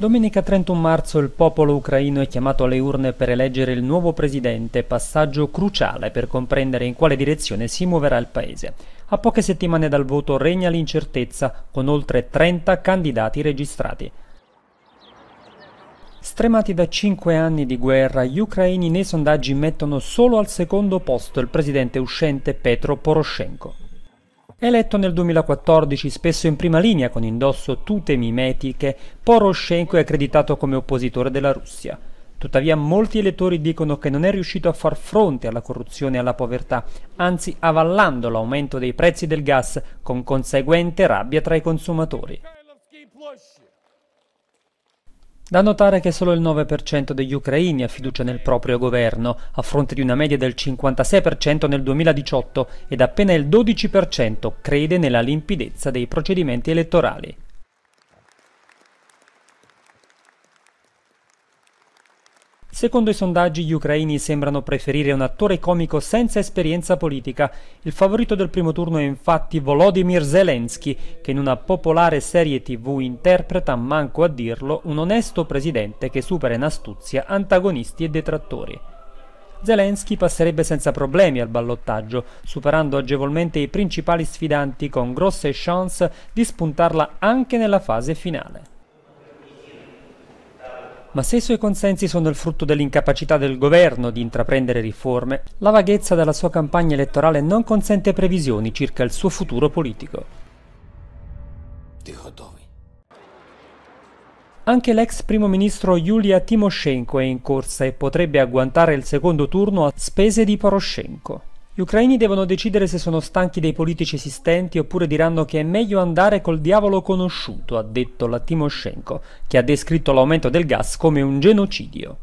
Domenica 31 marzo il popolo ucraino è chiamato alle urne per eleggere il nuovo presidente, passaggio cruciale per comprendere in quale direzione si muoverà il paese. A poche settimane dal voto regna l'incertezza, con oltre 30 candidati registrati. Stremati da cinque anni di guerra, gli ucraini nei sondaggi mettono solo al secondo posto il presidente uscente Petro Poroshenko. Eletto nel 2014 spesso in prima linea con indosso tute mimetiche, Poroshenko è accreditato come oppositore della Russia. Tuttavia molti elettori dicono che non è riuscito a far fronte alla corruzione e alla povertà, anzi avallando l'aumento dei prezzi del gas con conseguente rabbia tra i consumatori. Da notare che solo il 9% degli ucraini ha fiducia nel proprio governo, a fronte di una media del 56% nel 2018 ed appena il 12% crede nella limpidezza dei procedimenti elettorali. Secondo i sondaggi gli ucraini sembrano preferire un attore comico senza esperienza politica. Il favorito del primo turno è infatti Volodymyr Zelensky, che in una popolare serie tv interpreta, manco a dirlo, un onesto presidente che supera in astuzia antagonisti e detrattori. Zelensky passerebbe senza problemi al ballottaggio, superando agevolmente i principali sfidanti con grosse chance di spuntarla anche nella fase finale. Ma se i suoi consensi sono il frutto dell'incapacità del governo di intraprendere riforme, la vaghezza della sua campagna elettorale non consente previsioni circa il suo futuro politico. Anche l'ex primo ministro Yulia Tymoshenko è in corsa e potrebbe agguantare il secondo turno a spese di Poroshenko. Gli ucraini devono decidere se sono stanchi dei politici esistenti oppure diranno che è meglio andare col diavolo conosciuto, ha detto la Timoshenko, che ha descritto l'aumento del gas come un genocidio.